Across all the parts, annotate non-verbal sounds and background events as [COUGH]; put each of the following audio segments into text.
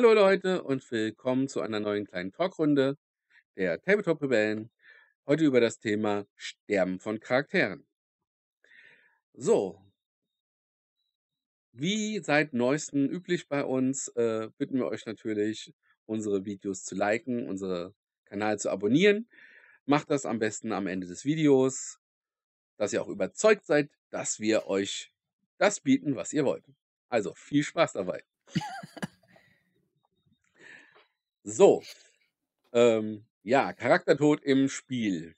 Hallo Leute und willkommen zu einer neuen kleinen Talkrunde der Tabletop Rebellen. Heute über das Thema Sterben von Charakteren. So, wie seit neuestem üblich bei uns, äh, bitten wir euch natürlich, unsere Videos zu liken, unseren Kanal zu abonnieren. Macht das am besten am Ende des Videos, dass ihr auch überzeugt seid, dass wir euch das bieten, was ihr wollt. Also viel Spaß dabei. [LAUGHS] So. Ähm, ja, Charaktertod im Spiel.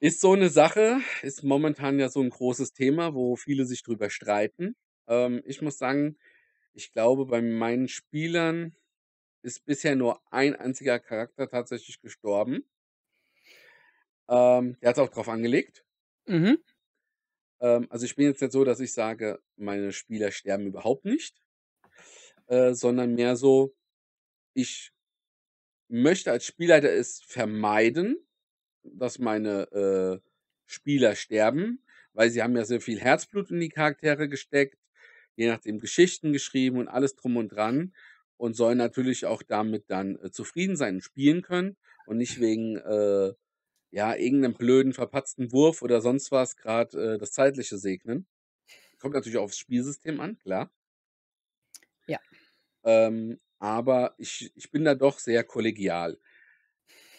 Ist so eine Sache, ist momentan ja so ein großes Thema, wo viele sich drüber streiten. Ähm, ich muss sagen, ich glaube, bei meinen Spielern ist bisher nur ein einziger Charakter tatsächlich gestorben. Ähm, der hat es auch drauf angelegt. Mhm. Ähm, also ich bin jetzt nicht so, dass ich sage, meine Spieler sterben überhaupt nicht, äh, sondern mehr so, ich möchte als Spielleiter es vermeiden, dass meine äh, Spieler sterben, weil sie haben ja sehr viel Herzblut in die Charaktere gesteckt, je nachdem Geschichten geschrieben und alles drum und dran und sollen natürlich auch damit dann äh, zufrieden sein und spielen können und nicht wegen äh, ja irgendeinem blöden verpatzten Wurf oder sonst was gerade äh, das zeitliche segnen. Kommt natürlich auch aufs Spielsystem an, klar. Ja. Ähm, aber ich, ich bin da doch sehr kollegial.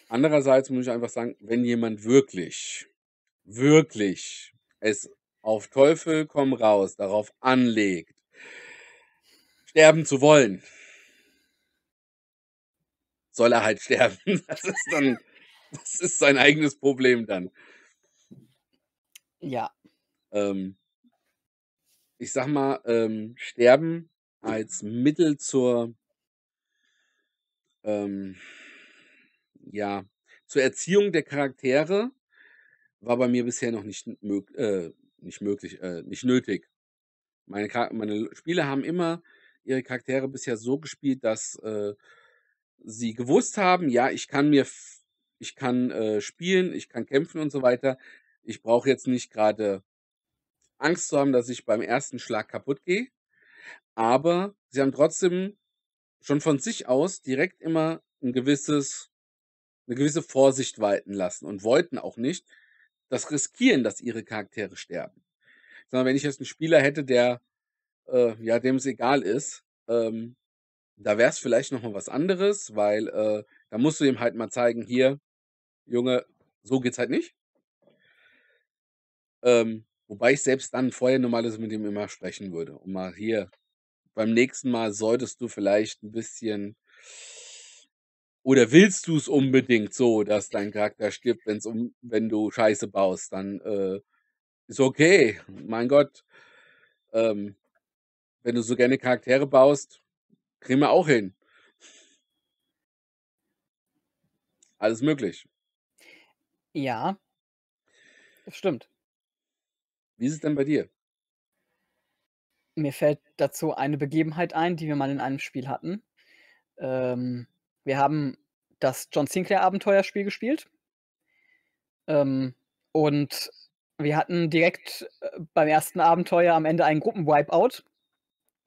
Andererseits muss ich einfach sagen, wenn jemand wirklich, wirklich es auf Teufel komm raus darauf anlegt, sterben zu wollen, soll er halt [LAUGHS] sterben. Das ist dann, das ist sein eigenes Problem dann. Ja. Ähm, ich sag mal, ähm, sterben als Mittel zur ähm, ja, zur Erziehung der Charaktere war bei mir bisher noch nicht, mög äh, nicht möglich, äh, nicht nötig. Meine, meine Spiele haben immer ihre Charaktere bisher so gespielt, dass äh, sie gewusst haben, ja, ich kann mir, ich kann äh, spielen, ich kann kämpfen und so weiter. Ich brauche jetzt nicht gerade Angst zu haben, dass ich beim ersten Schlag kaputt gehe. Aber sie haben trotzdem schon von sich aus direkt immer ein gewisses, eine gewisse Vorsicht walten lassen und wollten auch nicht das riskieren, dass ihre Charaktere sterben. Sondern wenn ich jetzt einen Spieler hätte, der, äh, ja, dem es egal ist, ähm, da wäre es vielleicht nochmal was anderes, weil äh, da musst du ihm halt mal zeigen, hier, Junge, so geht's halt nicht. Ähm, wobei ich selbst dann vorher normalerweise mit ihm immer sprechen würde, um mal hier, beim nächsten Mal solltest du vielleicht ein bisschen oder willst du es unbedingt so, dass dein Charakter stirbt, wenn's um, wenn du Scheiße baust, dann äh, ist okay. Mein Gott, ähm, wenn du so gerne Charaktere baust, kriegen wir auch hin. Alles möglich. Ja, stimmt. Wie ist es denn bei dir? Mir fällt dazu eine Begebenheit ein, die wir mal in einem Spiel hatten. Ähm, wir haben das John Sinclair Abenteuerspiel gespielt. Ähm, und wir hatten direkt äh, beim ersten Abenteuer am Ende einen Gruppenwipeout,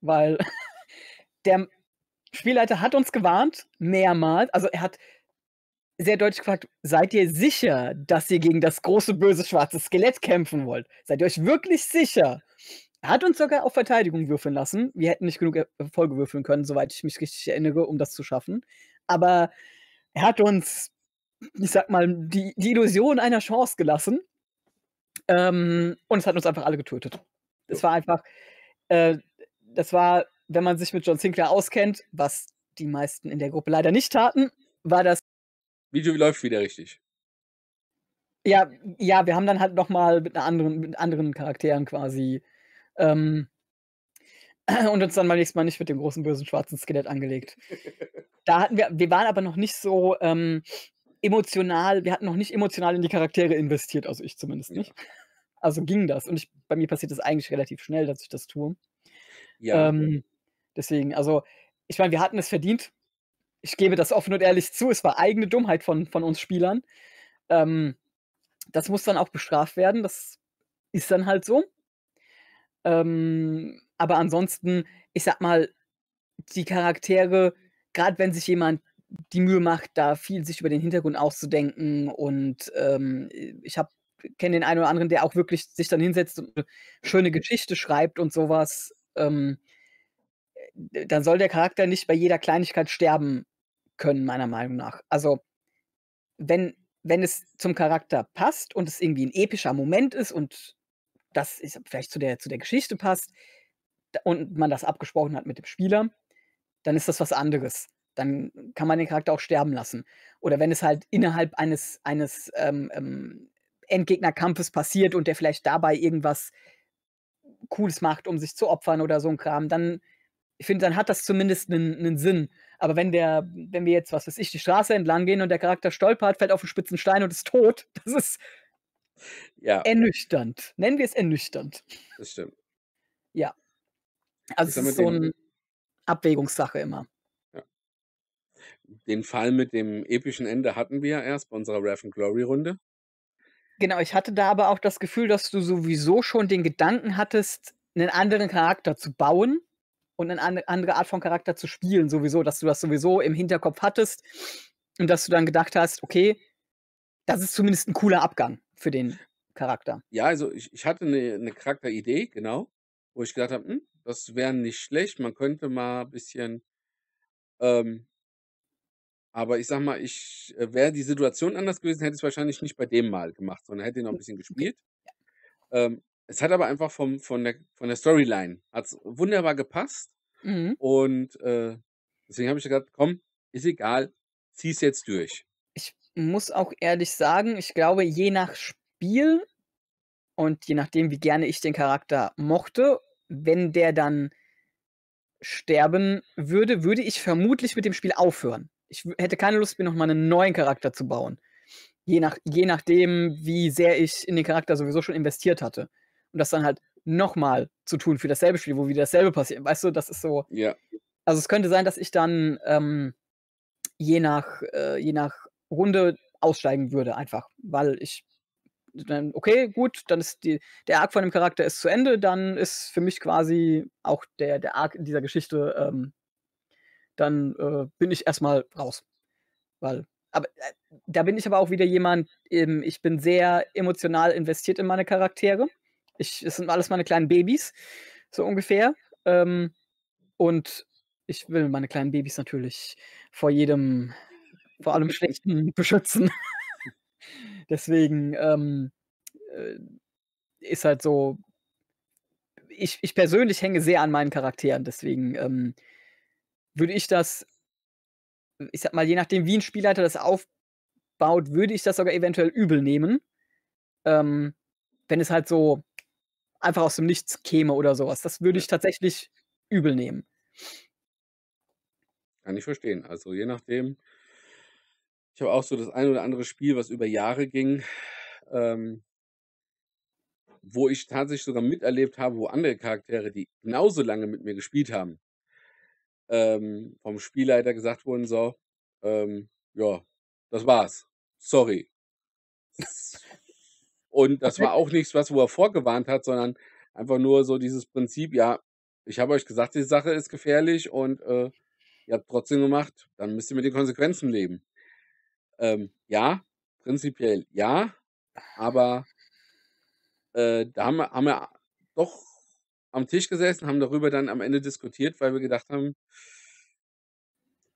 weil [LAUGHS] der Spielleiter hat uns gewarnt, mehrmals. Also er hat sehr deutlich gefragt, seid ihr sicher, dass ihr gegen das große, böse, schwarze Skelett kämpfen wollt? Seid ihr euch wirklich sicher? Er hat uns sogar auf Verteidigung würfeln lassen. Wir hätten nicht genug e-, Erfolge würfeln können, soweit ich mich richtig erinnere, um das zu schaffen. Aber er hat uns, ich sag mal, die, die Illusion einer Chance gelassen. Ähm, und es hat uns einfach alle getötet. Es war einfach, äh, das war, wenn man sich mit John Sinclair auskennt, was die meisten in der Gruppe leider nicht taten, war das. Video läuft wieder richtig. Ja, ja, wir haben dann halt nochmal mit, mit anderen Charakteren quasi ähm, [CLEARS THROAT] und uns dann beim nächsten Mal nicht mit dem großen bösen schwarzen Skelett angelegt. [LAUGHS] Da hatten wir, wir waren aber noch nicht so ähm, emotional, wir hatten noch nicht emotional in die Charaktere investiert, also ich zumindest nicht. Ja. Also ging das. Und ich, bei mir passiert das eigentlich relativ schnell, dass ich das tue. Ja. Ähm, deswegen, also, ich meine, wir hatten es verdient. Ich gebe das offen und ehrlich zu, es war eigene Dummheit von, von uns Spielern. Ähm, das muss dann auch bestraft werden, das ist dann halt so. Ähm, aber ansonsten, ich sag mal, die Charaktere, gerade wenn sich jemand die Mühe macht, da viel sich über den Hintergrund auszudenken und ähm, ich habe kenne den einen oder anderen, der auch wirklich sich dann hinsetzt und eine schöne mhm. Geschichte schreibt und sowas, ähm, dann soll der Charakter nicht bei jeder Kleinigkeit sterben können, meiner Meinung nach. Also, wenn, wenn es zum Charakter passt und es irgendwie ein epischer Moment ist und das ist vielleicht zu der, zu der Geschichte passt und man das abgesprochen hat mit dem Spieler, dann ist das was anderes. Dann kann man den Charakter auch sterben lassen. Oder wenn es halt innerhalb eines, eines ähm, ähm, Endgegnerkampfes passiert und der vielleicht dabei irgendwas Cooles macht, um sich zu opfern oder so ein Kram, dann, ich finde, dann hat das zumindest einen, einen, Sinn. Aber wenn der, wenn wir jetzt, was weiß ich, die Straße entlang gehen und der Charakter stolpert, fällt auf einen spitzen Stein und ist tot, [LAUGHS] das ist ja. Ernüchternd. Nennen wir es ernüchternd. Das stimmt. Ja. Also es ist so eine Abwägungssache immer. Ja. Den Fall mit dem epischen Ende hatten wir ja erst bei unserer Wrath Glory Runde. Genau, ich hatte da aber auch das Gefühl, dass du sowieso schon den Gedanken hattest, einen anderen Charakter zu bauen und eine andere Art von Charakter zu spielen, sowieso, dass du das sowieso im Hinterkopf hattest und dass du dann gedacht hast, okay, das ist zumindest ein cooler Abgang für den Charakter? Ja, also ich, ich hatte eine, eine Charakteridee, genau, wo ich gedacht habe, hm, das wäre nicht schlecht, man könnte mal ein bisschen. Ähm, aber ich sag mal, ich äh, wäre die Situation anders gewesen, hätte ich es wahrscheinlich nicht bei dem mal gemacht, sondern hätte ihn noch ein hm, bisschen [LAUGHS] gespielt. Ja. Ähm, es hat aber einfach vom, von, der, von der Storyline hat's wunderbar gepasst. Mhm. Und äh, deswegen habe ich gesagt, komm, ist egal, zieh es jetzt durch muss auch ehrlich sagen, ich glaube, je nach Spiel und je nachdem, wie gerne ich den Charakter mochte, wenn der dann sterben würde, würde ich vermutlich mit dem Spiel aufhören. Ich hätte keine Lust, mir nochmal einen neuen Charakter zu bauen. Je, nach, je nachdem, wie sehr ich in den Charakter sowieso schon investiert hatte. Und das dann halt nochmal zu tun für dasselbe Spiel, wo wieder dasselbe passiert. Weißt du, das ist so. Ja. Also es könnte sein, dass ich dann ähm, je nach, äh, je nach Runde aussteigen würde, einfach, weil ich dann, okay, gut, dann ist die, der Arc von dem Charakter ist zu Ende, dann ist für mich quasi auch der, der Arc in dieser Geschichte, ähm, dann äh, bin ich erstmal raus. Weil, aber äh, da bin ich aber auch wieder jemand, ähm, ich bin sehr emotional investiert in meine Charaktere. Ich, es sind alles meine kleinen Babys, so ungefähr. Ähm, und ich will meine kleinen Babys natürlich vor jedem vor allem Schlechten [LAUGHS] beschützen. Deswegen ähm, äh, ist halt so, ich, ich persönlich hänge sehr an meinen Charakteren, deswegen ähm, würde ich das, ich sag mal, je nachdem, wie ein Spielleiter das aufbaut, würde ich das sogar eventuell übel nehmen. Ähm, wenn es halt so einfach aus dem Nichts käme oder sowas. Das würde ich tatsächlich übel nehmen. Kann ich verstehen. Also je nachdem, ich habe auch so das ein oder andere Spiel, was über Jahre ging, ähm, wo ich tatsächlich sogar miterlebt habe, wo andere Charaktere, die genauso lange mit mir gespielt haben, ähm, vom Spielleiter gesagt wurden, so, ähm, ja, das war's. Sorry. Und das war auch nichts, was wo er vorgewarnt hat, sondern einfach nur so dieses Prinzip, ja, ich habe euch gesagt, die Sache ist gefährlich und äh, ihr habt trotzdem gemacht, dann müsst ihr mit den Konsequenzen leben. Ähm, ja, prinzipiell ja, aber äh, da haben wir, haben wir doch am Tisch gesessen, haben darüber dann am Ende diskutiert, weil wir gedacht haben,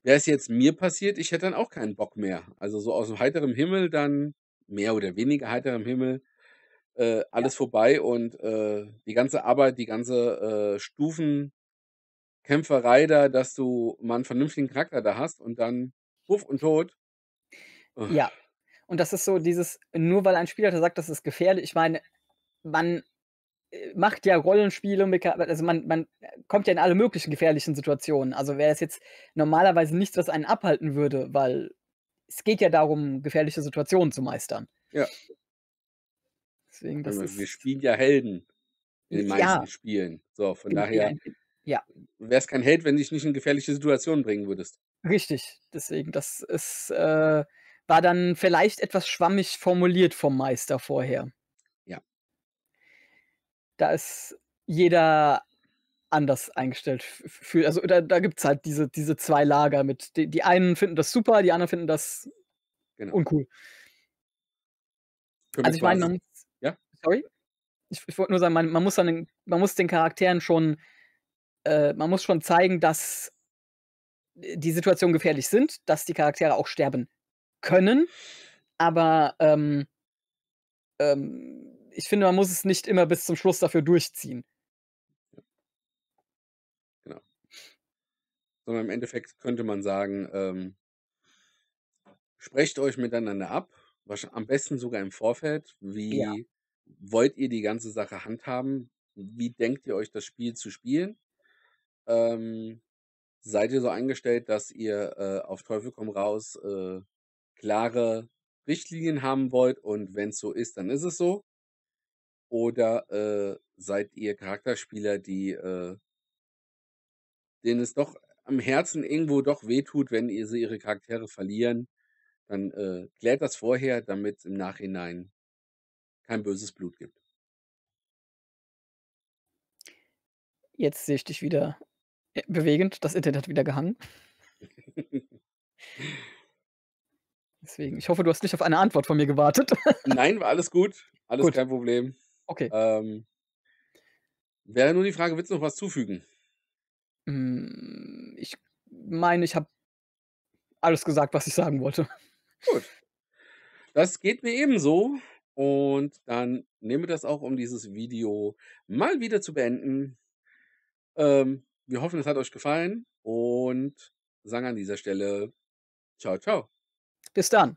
wäre es jetzt mir passiert, ich hätte dann auch keinen Bock mehr. Also so aus dem heiterem Himmel dann, mehr oder weniger heiterem Himmel, äh, alles ja. vorbei und äh, die ganze Arbeit, die ganze äh, Stufenkämpferei da, dass du mal einen vernünftigen Charakter da hast und dann puff und tot ja. Und das ist so dieses, nur weil ein Spieler sagt, das ist gefährlich, ich meine, man äh, macht ja Rollenspiele, also man, man äh, kommt ja in alle möglichen gefährlichen Situationen. Also wäre es jetzt normalerweise nichts, was einen abhalten würde, weil es geht ja darum, gefährliche Situationen zu meistern. Ja. Deswegen, das also, wir spielen ja Helden in den meisten Spielen. So, von Bin genau, daher ja. wärst kein Held, wenn du dich nicht in gefährliche Situationen bringen würdest. Richtig, deswegen, das ist äh, war dann vielleicht etwas schwammig formuliert vom Meister vorher. Ja. Da ist jeder anders eingestellt fühlt. Also da, da gibt es halt diese, diese zwei Lager mit. Die, die, einen finden das super, die anderen finden das genau. uncool. Für also ich meine, man ja? sorry. Ich, ich wollte nur sagen, man, man muss dann man muss den Charakteren schon, äh, man muss schon zeigen, dass äh, die Situationen gefährlich sind, dass die Charaktere auch sterben können. Aber ähm, ähm, ich finde, man muss es nicht immer bis zum Schluss dafür durchziehen. Genau. Sondern im Endeffekt könnte man sagen, ähm, sprecht euch miteinander ab, am besten sogar im Vorfeld, wie ja. wollt ihr die ganze Sache handhaben, wie denkt ihr euch das Spiel zu spielen. Ähm, seid ihr so eingestellt, dass ihr äh, auf Teufel komm raus äh, klare Richtlinien haben wollt und wenn es so ist, dann ist es so. Oder äh, seid ihr Charakterspieler, die äh, denen es doch am Herzen irgendwo doch wehtut, wenn ihr sie ihre Charaktere verlieren, dann äh, klärt das vorher, damit es im Nachhinein kein böses Blut gibt. Jetzt sehe ich dich wieder äh, bewegend, das Internet hat wieder gehangen. [LAUGHS] Deswegen, ich hoffe, du hast nicht auf eine Antwort von mir gewartet. [LAUGHS] Nein, war alles gut. Alles gut. kein Problem. Okay. Ähm, wäre nur die Frage, willst du noch was zufügen? Mm, ich meine, ich habe alles gesagt, was ich sagen wollte. Gut. Das geht mir ebenso. Und dann nehme das auch, um dieses Video mal wieder zu beenden. Ähm, wir hoffen, es hat euch gefallen und sagen an dieser Stelle Ciao, ciao. Bis dann.